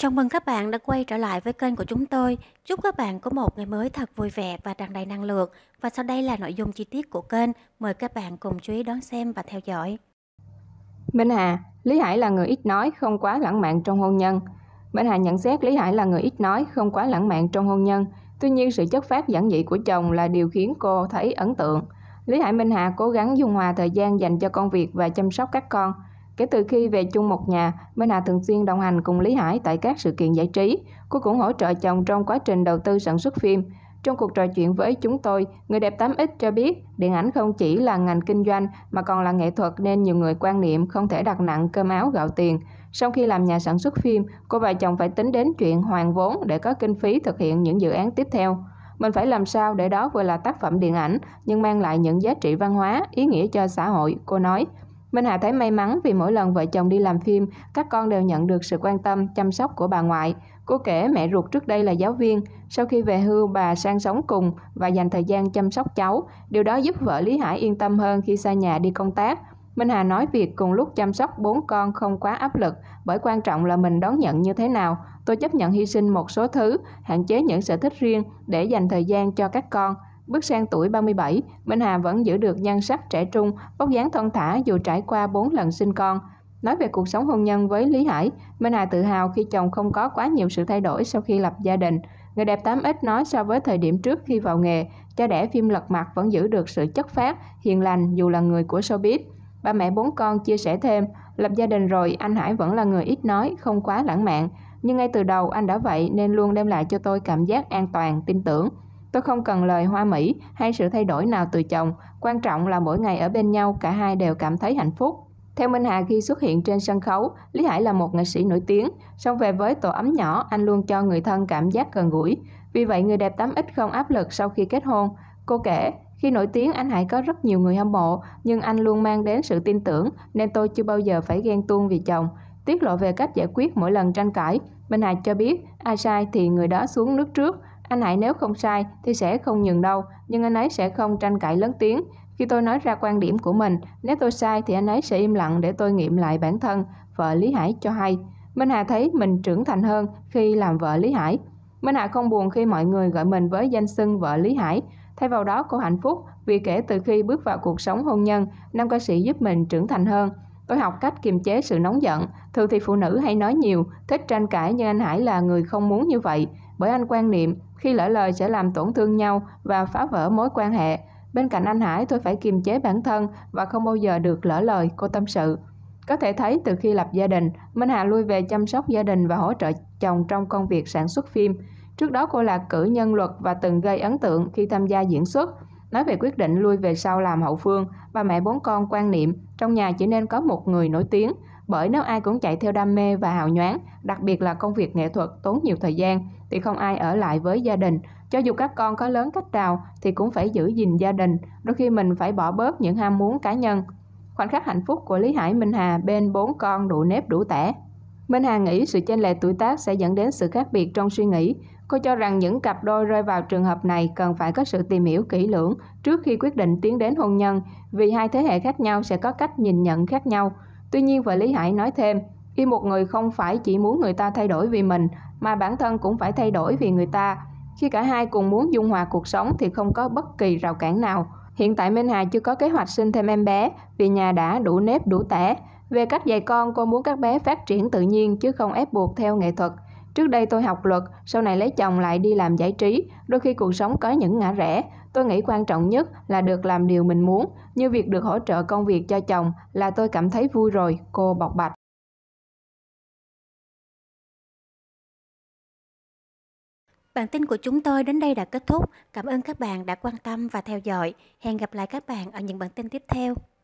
Chào mừng các bạn đã quay trở lại với kênh của chúng tôi. Chúc các bạn có một ngày mới thật vui vẻ và tràn đầy năng lượng. Và sau đây là nội dung chi tiết của kênh. Mời các bạn cùng chú ý đón xem và theo dõi. Minh Hà, Lý Hải là người ít nói, không quá lãng mạn trong hôn nhân. Minh Hà nhận xét Lý Hải là người ít nói, không quá lãng mạn trong hôn nhân. Tuy nhiên sự chất phát giản dị của chồng là điều khiến cô thấy ấn tượng. Lý Hải Minh Hà cố gắng dung hòa thời gian dành cho công việc và chăm sóc các con – Kể từ khi về chung một nhà, Minh Hà thường xuyên đồng hành cùng Lý Hải tại các sự kiện giải trí. Cô cũng hỗ trợ chồng trong quá trình đầu tư sản xuất phim. Trong cuộc trò chuyện với chúng tôi, người đẹp 8X cho biết điện ảnh không chỉ là ngành kinh doanh mà còn là nghệ thuật nên nhiều người quan niệm không thể đặt nặng cơm áo gạo tiền. Sau khi làm nhà sản xuất phim, cô và chồng phải tính đến chuyện hoàn vốn để có kinh phí thực hiện những dự án tiếp theo. Mình phải làm sao để đó vừa là tác phẩm điện ảnh nhưng mang lại những giá trị văn hóa, ý nghĩa cho xã hội, cô nói. Minh Hà thấy may mắn vì mỗi lần vợ chồng đi làm phim, các con đều nhận được sự quan tâm, chăm sóc của bà ngoại. Cô kể mẹ ruột trước đây là giáo viên, sau khi về hưu bà sang sống cùng và dành thời gian chăm sóc cháu. Điều đó giúp vợ Lý Hải yên tâm hơn khi xa nhà đi công tác. Minh Hà nói việc cùng lúc chăm sóc bốn con không quá áp lực, bởi quan trọng là mình đón nhận như thế nào. Tôi chấp nhận hy sinh một số thứ, hạn chế những sở thích riêng để dành thời gian cho các con. Bước sang tuổi 37, Minh Hà vẫn giữ được nhan sắc trẻ trung, vóc dáng thon thả dù trải qua 4 lần sinh con. Nói về cuộc sống hôn nhân với Lý Hải, Minh Hà tự hào khi chồng không có quá nhiều sự thay đổi sau khi lập gia đình. Người đẹp 8X nói so với thời điểm trước khi vào nghề, cha đẻ phim lật mặt vẫn giữ được sự chất phát, hiền lành dù là người của showbiz. Ba mẹ bốn con chia sẻ thêm, lập gia đình rồi anh Hải vẫn là người ít nói, không quá lãng mạn. Nhưng ngay từ đầu anh đã vậy nên luôn đem lại cho tôi cảm giác an toàn, tin tưởng. Tôi không cần lời hoa mỹ hay sự thay đổi nào từ chồng, quan trọng là mỗi ngày ở bên nhau cả hai đều cảm thấy hạnh phúc. Theo Minh Hà khi xuất hiện trên sân khấu, Lý Hải là một nghệ sĩ nổi tiếng, song về với tổ ấm nhỏ, anh luôn cho người thân cảm giác gần gũi. Vì vậy, người đẹp tắm ít không áp lực sau khi kết hôn. Cô kể, khi nổi tiếng anh Hải có rất nhiều người hâm mộ, nhưng anh luôn mang đến sự tin tưởng, nên tôi chưa bao giờ phải ghen tuông vì chồng. Tiết lộ về cách giải quyết mỗi lần tranh cãi, Minh Hà cho biết, ai sai thì người đó xuống nước trước, anh Hải nếu không sai thì sẽ không nhường đâu, nhưng anh ấy sẽ không tranh cãi lớn tiếng. Khi tôi nói ra quan điểm của mình, nếu tôi sai thì anh ấy sẽ im lặng để tôi nghiệm lại bản thân, vợ Lý Hải cho hay. Minh Hà thấy mình trưởng thành hơn khi làm vợ Lý Hải. Minh Hà không buồn khi mọi người gọi mình với danh xưng vợ Lý Hải. Thay vào đó, cô hạnh phúc vì kể từ khi bước vào cuộc sống hôn nhân, nam ca sĩ giúp mình trưởng thành hơn. Tôi học cách kiềm chế sự nóng giận. Thường thì phụ nữ hay nói nhiều, thích tranh cãi nhưng anh Hải là người không muốn như vậy bởi anh quan niệm khi lỡ lời sẽ làm tổn thương nhau và phá vỡ mối quan hệ. Bên cạnh anh Hải tôi phải kiềm chế bản thân và không bao giờ được lỡ lời, cô tâm sự. Có thể thấy từ khi lập gia đình, Minh Hà lui về chăm sóc gia đình và hỗ trợ chồng trong công việc sản xuất phim. Trước đó cô là cử nhân luật và từng gây ấn tượng khi tham gia diễn xuất. Nói về quyết định lui về sau làm hậu phương, bà mẹ bốn con quan niệm trong nhà chỉ nên có một người nổi tiếng, bởi nếu ai cũng chạy theo đam mê và hào nhoáng, đặc biệt là công việc nghệ thuật tốn nhiều thời gian, thì không ai ở lại với gia đình. Cho dù các con có lớn cách nào thì cũng phải giữ gìn gia đình, đôi khi mình phải bỏ bớt những ham muốn cá nhân. Khoảnh khắc hạnh phúc của Lý Hải Minh Hà bên bốn con đủ nếp đủ tẻ. Minh Hà nghĩ sự chênh lệch tuổi tác sẽ dẫn đến sự khác biệt trong suy nghĩ. Cô cho rằng những cặp đôi rơi vào trường hợp này cần phải có sự tìm hiểu kỹ lưỡng trước khi quyết định tiến đến hôn nhân, vì hai thế hệ khác nhau sẽ có cách nhìn nhận khác nhau. Tuy nhiên vệ lý hải nói thêm, khi một người không phải chỉ muốn người ta thay đổi vì mình, mà bản thân cũng phải thay đổi vì người ta. Khi cả hai cùng muốn dung hòa cuộc sống thì không có bất kỳ rào cản nào. Hiện tại Minh Hà chưa có kế hoạch sinh thêm em bé vì nhà đã đủ nếp đủ tẻ. Về cách dạy con, cô muốn các bé phát triển tự nhiên chứ không ép buộc theo nghệ thuật. Trước đây tôi học luật, sau này lấy chồng lại đi làm giải trí, đôi khi cuộc sống có những ngã rẽ. Tôi nghĩ quan trọng nhất là được làm điều mình muốn, như việc được hỗ trợ công việc cho chồng là tôi cảm thấy vui rồi, cô bộc bạch. Bản tin của chúng tôi đến đây đã kết thúc. Cảm ơn các bạn đã quan tâm và theo dõi. Hẹn gặp lại các bạn ở những bản tin tiếp theo.